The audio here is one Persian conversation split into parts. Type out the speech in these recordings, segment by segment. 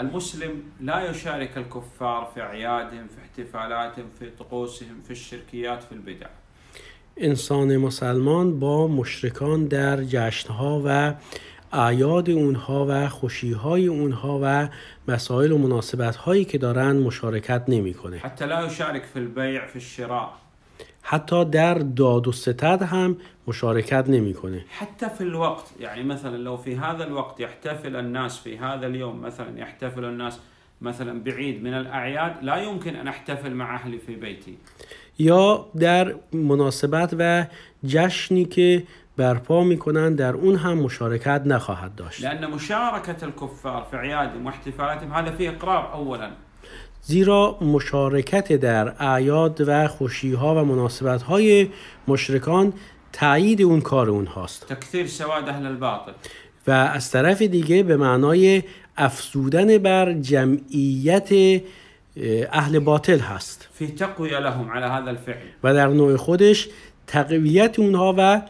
المسلم لا یشارک الکفار فی عیادهم، في احتفالاتهم في طقوسهم في الشركيات في البدع انسان مسلمان با مشرکان در جشنها و اعیاد اونها و خوشیهای اونها و مسائل و مناسبت هایی که دارن مشارکت نمیکنه. حتی لا یشارک فی البیع فی الشراء حتی در داد و ستد هم مشارکت نمیکنه حتی فی الوقت یعنی مثلا لو في هذا الوقت يحتفل الناس في هذا اليوم مثلا يحتفل الناس مثلا بعيد من الاعیاد لا یمکن ان احتفل مع اهلی فی بیتی یا در مناسبت و جشنی که برپا میکنن در اون هم مشارکت نخواهد داشت لان مشارکت الکفار فی و واحتفالاتهم هذا فی اقرار اولا زیرا مشارکت در اعیاد و خوشیها و مناسبت های مشرکان تایید اون کار اونهاست تکثیر سواد اهل و از طرف دیگه به معنای افزودن بر جمعیت اهل باطل هست هذا و در نوع خودش تقویت اونها و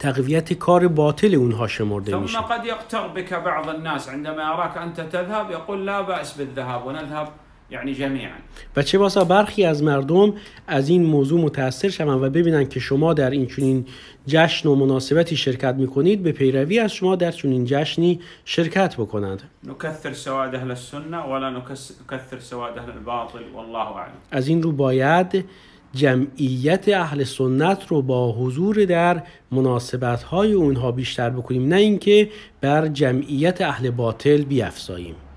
تقویت کار باطل اونها شمرده میشه ثم قد یقتق بك بعض الناس عندما يراك انت تذهب يقول لا باس بالذهاب ونذهب یعنی جمیعا و چه باسا برخی از مردم از این موضوع متاثر شوند و ببینن که شما در این چنین جشن و مناسبتی شرکت میکنید به پیروی از شما در چنین جشنی شرکت بکنند نکثر سواد اهل السنه ولا نکثر سواد اهل الباطل والله اعلم از این رو باید جمعیت اهل سنت رو با حضور در مناسبت های اونها بیشتر بکنیم نه اینکه بر جمعیت اهل باطل بیافزاییم